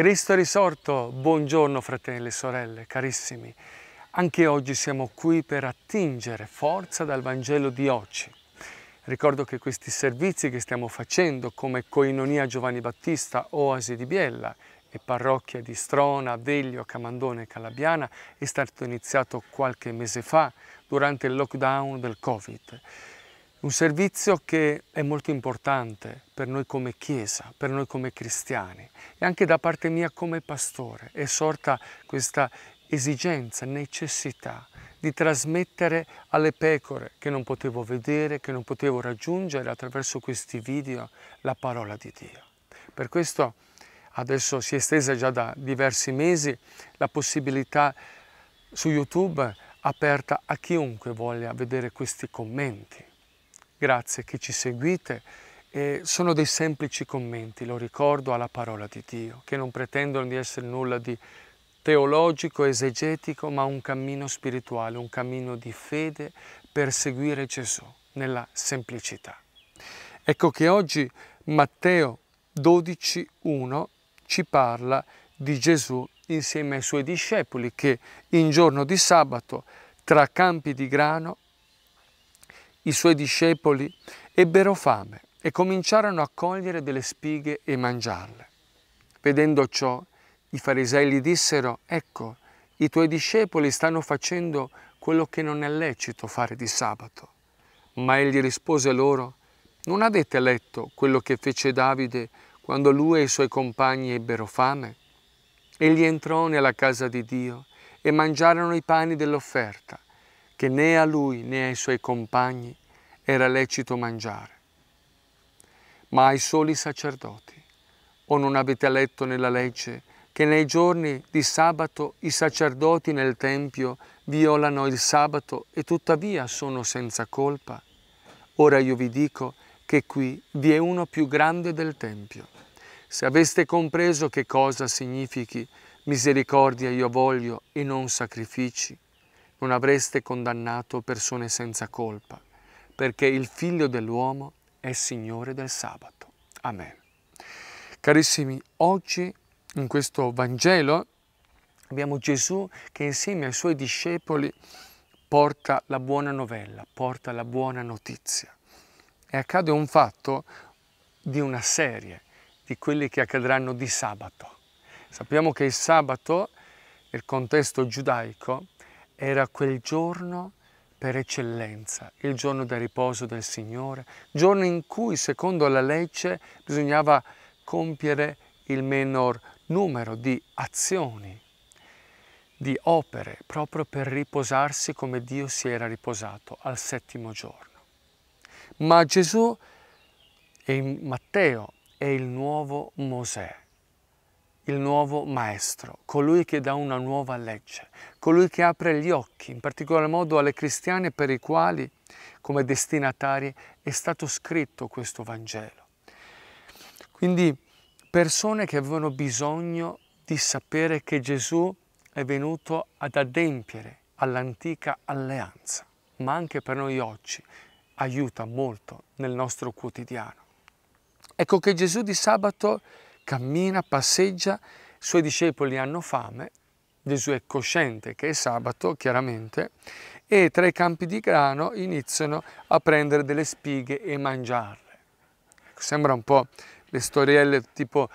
Cristo risorto, buongiorno fratelli e sorelle, carissimi. Anche oggi siamo qui per attingere forza dal Vangelo di oggi. Ricordo che questi servizi che stiamo facendo come Coinonia Giovanni Battista, Oasi di Biella e parrocchia di Strona, Veglio, Camandone e Calabiana è stato iniziato qualche mese fa durante il lockdown del Covid. Un servizio che è molto importante per noi come Chiesa, per noi come cristiani e anche da parte mia come pastore è sorta questa esigenza, necessità di trasmettere alle pecore che non potevo vedere, che non potevo raggiungere attraverso questi video la parola di Dio. Per questo adesso si è estesa già da diversi mesi la possibilità su YouTube aperta a chiunque voglia vedere questi commenti Grazie che ci seguite. Eh, sono dei semplici commenti, lo ricordo, alla parola di Dio, che non pretendono di essere nulla di teologico, esegetico, ma un cammino spirituale, un cammino di fede per seguire Gesù nella semplicità. Ecco che oggi Matteo 12.1 ci parla di Gesù insieme ai suoi discepoli che in giorno di sabato tra campi di grano i suoi discepoli ebbero fame e cominciarono a cogliere delle spighe e mangiarle. Vedendo ciò, i farisei gli dissero, ecco, i tuoi discepoli stanno facendo quello che non è lecito fare di sabato. Ma egli rispose loro, non avete letto quello che fece Davide quando lui e i suoi compagni ebbero fame? Egli entrò nella casa di Dio e mangiarono i pani dell'offerta che né a lui né ai suoi compagni era lecito mangiare, ma ai soli sacerdoti. O non avete letto nella legge che nei giorni di sabato i sacerdoti nel Tempio violano il sabato e tuttavia sono senza colpa? Ora io vi dico che qui vi è uno più grande del Tempio. Se aveste compreso che cosa significhi misericordia io voglio e non sacrifici, non avreste condannato persone senza colpa, perché il Figlio dell'uomo è Signore del sabato. Amen. Carissimi, oggi in questo Vangelo abbiamo Gesù che insieme ai suoi discepoli porta la buona novella, porta la buona notizia. E accade un fatto di una serie di quelli che accadranno di sabato. Sappiamo che il sabato, nel contesto giudaico, era quel giorno per eccellenza, il giorno del riposo del Signore, giorno in cui secondo la legge bisognava compiere il menor numero di azioni, di opere, proprio per riposarsi come Dio si era riposato al settimo giorno. Ma Gesù e Matteo è il nuovo Mosè il nuovo maestro, colui che dà una nuova legge, colui che apre gli occhi, in particolar modo alle cristiane per i quali, come destinatari, è stato scritto questo Vangelo. Quindi persone che avevano bisogno di sapere che Gesù è venuto ad adempiere all'antica alleanza, ma anche per noi oggi aiuta molto nel nostro quotidiano. Ecco che Gesù di sabato cammina, passeggia, i suoi discepoli hanno fame, Gesù è cosciente che è sabato, chiaramente, e tra i campi di grano iniziano a prendere delle spighe e mangiarle. Ecco, sembra un po' le storielle tipo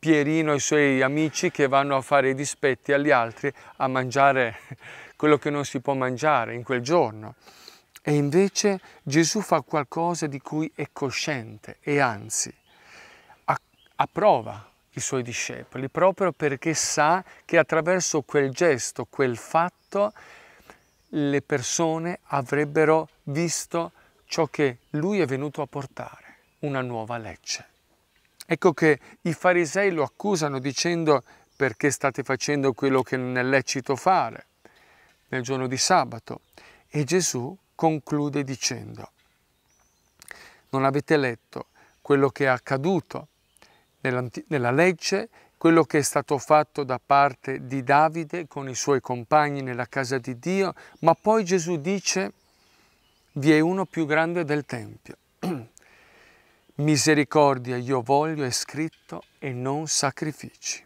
Pierino e i suoi amici che vanno a fare i dispetti agli altri, a mangiare quello che non si può mangiare in quel giorno. E invece Gesù fa qualcosa di cui è cosciente e anzi approva i suoi discepoli proprio perché sa che attraverso quel gesto, quel fatto, le persone avrebbero visto ciò che lui è venuto a portare, una nuova legge. Ecco che i farisei lo accusano dicendo perché state facendo quello che non è lecito fare nel giorno di sabato. E Gesù conclude dicendo, non avete letto quello che è accaduto nella legge quello che è stato fatto da parte di Davide con i suoi compagni nella casa di Dio, ma poi Gesù dice vi è uno più grande del Tempio. Misericordia io voglio è scritto e non sacrifici,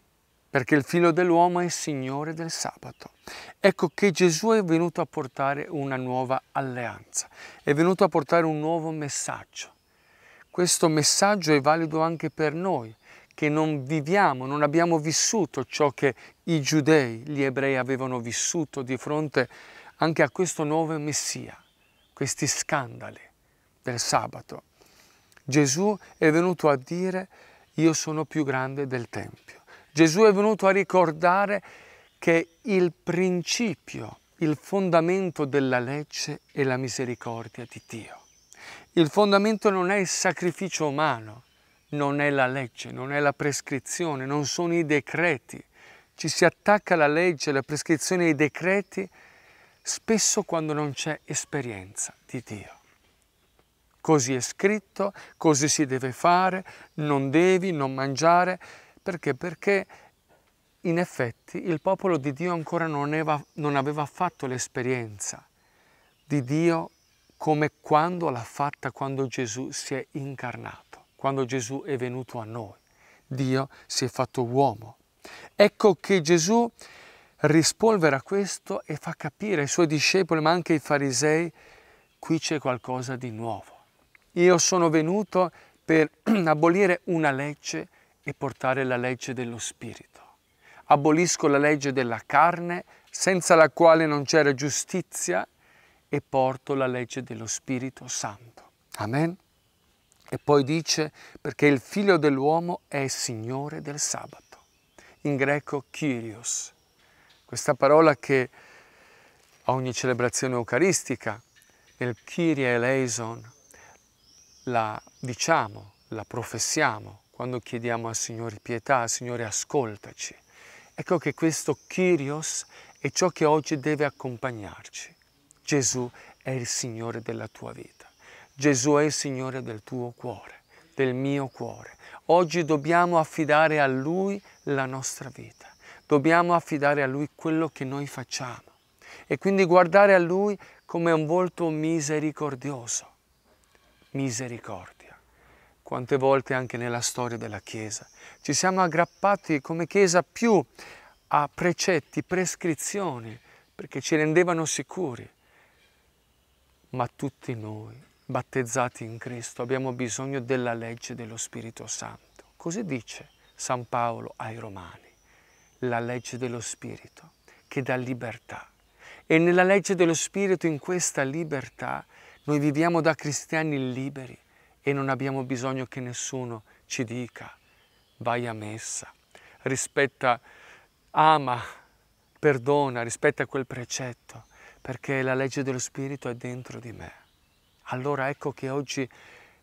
perché il figlio dell'uomo è Signore del sabato. Ecco che Gesù è venuto a portare una nuova alleanza, è venuto a portare un nuovo messaggio. Questo messaggio è valido anche per noi, che non viviamo, non abbiamo vissuto ciò che i giudei, gli ebrei avevano vissuto di fronte anche a questo nuovo Messia, questi scandali del sabato. Gesù è venuto a dire io sono più grande del Tempio. Gesù è venuto a ricordare che il principio, il fondamento della legge è la misericordia di Dio. Il fondamento non è il sacrificio umano, non è la legge, non è la prescrizione, non sono i decreti. Ci si attacca alla legge, alla prescrizione, ai decreti, spesso quando non c'è esperienza di Dio. Così è scritto, così si deve fare, non devi, non mangiare, perché? Perché in effetti il popolo di Dio ancora non aveva, non aveva fatto l'esperienza di Dio come quando l'ha fatta quando Gesù si è incarnato quando Gesù è venuto a noi. Dio si è fatto uomo. Ecco che Gesù rispolvera a questo e fa capire ai suoi discepoli, ma anche ai farisei, qui c'è qualcosa di nuovo. Io sono venuto per abolire una legge e portare la legge dello Spirito. Abolisco la legge della carne, senza la quale non c'era giustizia, e porto la legge dello Spirito Santo. Amen. E poi dice perché il figlio dell'uomo è signore del sabato, in greco Kyrios. Questa parola che a ogni celebrazione eucaristica, nel Kyrie eleison, la diciamo, la professiamo quando chiediamo al Signore pietà, Signore ascoltaci. Ecco che questo Kyrios è ciò che oggi deve accompagnarci. Gesù è il Signore della tua vita. Gesù è il Signore del tuo cuore, del mio cuore. Oggi dobbiamo affidare a Lui la nostra vita, dobbiamo affidare a Lui quello che noi facciamo e quindi guardare a Lui come un volto misericordioso. Misericordia. Quante volte anche nella storia della Chiesa ci siamo aggrappati come Chiesa più a precetti, prescrizioni, perché ci rendevano sicuri. Ma tutti noi battezzati in Cristo, abbiamo bisogno della legge dello Spirito Santo. Così dice San Paolo ai Romani, la legge dello Spirito che dà libertà. E nella legge dello Spirito, in questa libertà, noi viviamo da cristiani liberi e non abbiamo bisogno che nessuno ci dica vai a messa, rispetta, ama, perdona, rispetta quel precetto, perché la legge dello Spirito è dentro di me. Allora ecco che oggi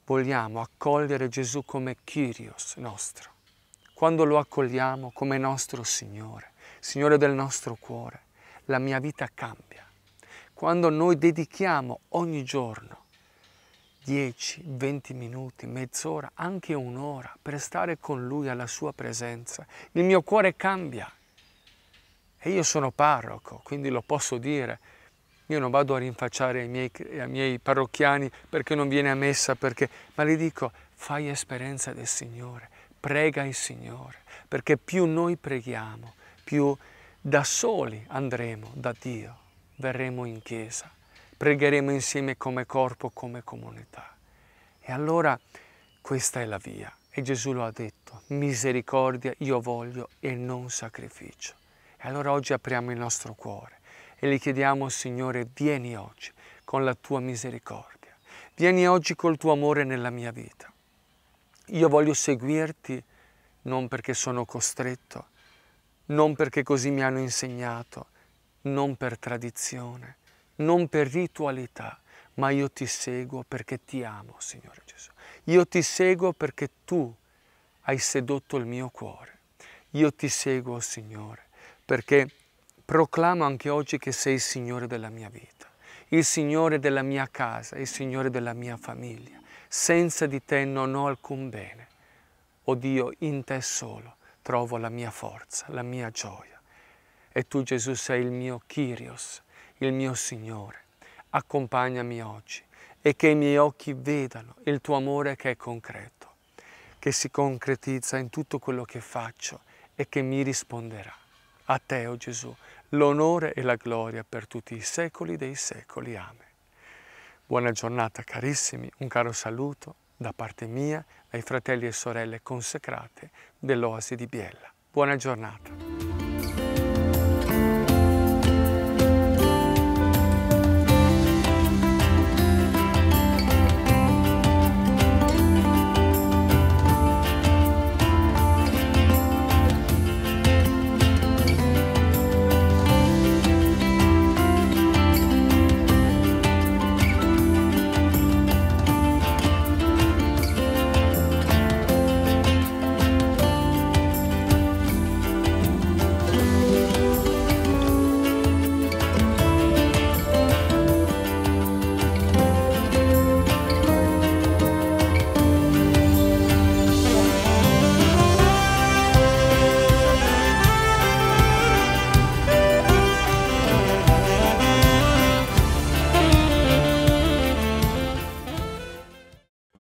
vogliamo accogliere Gesù come Kyrios nostro. Quando lo accogliamo come nostro Signore, Signore del nostro cuore, la mia vita cambia. Quando noi dedichiamo ogni giorno 10, 20 minuti, mezz'ora, anche un'ora per stare con Lui alla Sua presenza, il mio cuore cambia. E io sono parroco, quindi lo posso dire, io non vado a rinfacciare ai miei, ai miei parrocchiani perché non viene a messa, perché, ma le dico, fai esperienza del Signore, prega il Signore, perché più noi preghiamo, più da soli andremo da Dio, verremo in chiesa, pregheremo insieme come corpo, come comunità. E allora questa è la via. E Gesù lo ha detto, misericordia io voglio e non sacrificio. E allora oggi apriamo il nostro cuore e gli chiediamo, Signore, vieni oggi con la tua misericordia, vieni oggi col tuo amore nella mia vita. Io voglio seguirti non perché sono costretto, non perché così mi hanno insegnato, non per tradizione, non per ritualità, ma io ti seguo perché ti amo, Signore Gesù. Io ti seguo perché tu hai sedotto il mio cuore. Io ti seguo, Signore, perché proclamo anche oggi che sei il Signore della mia vita, il Signore della mia casa, il Signore della mia famiglia. Senza di te non ho alcun bene. O Dio, in te solo trovo la mia forza, la mia gioia. E tu Gesù sei il mio Kyrios, il mio Signore. Accompagnami oggi e che i miei occhi vedano il tuo amore che è concreto, che si concretizza in tutto quello che faccio e che mi risponderà. A te, o oh Gesù, l'onore e la gloria per tutti i secoli dei secoli. Amen. Buona giornata carissimi, un caro saluto da parte mia, ai fratelli e sorelle consacrate dell'Oasi di Biella. Buona giornata.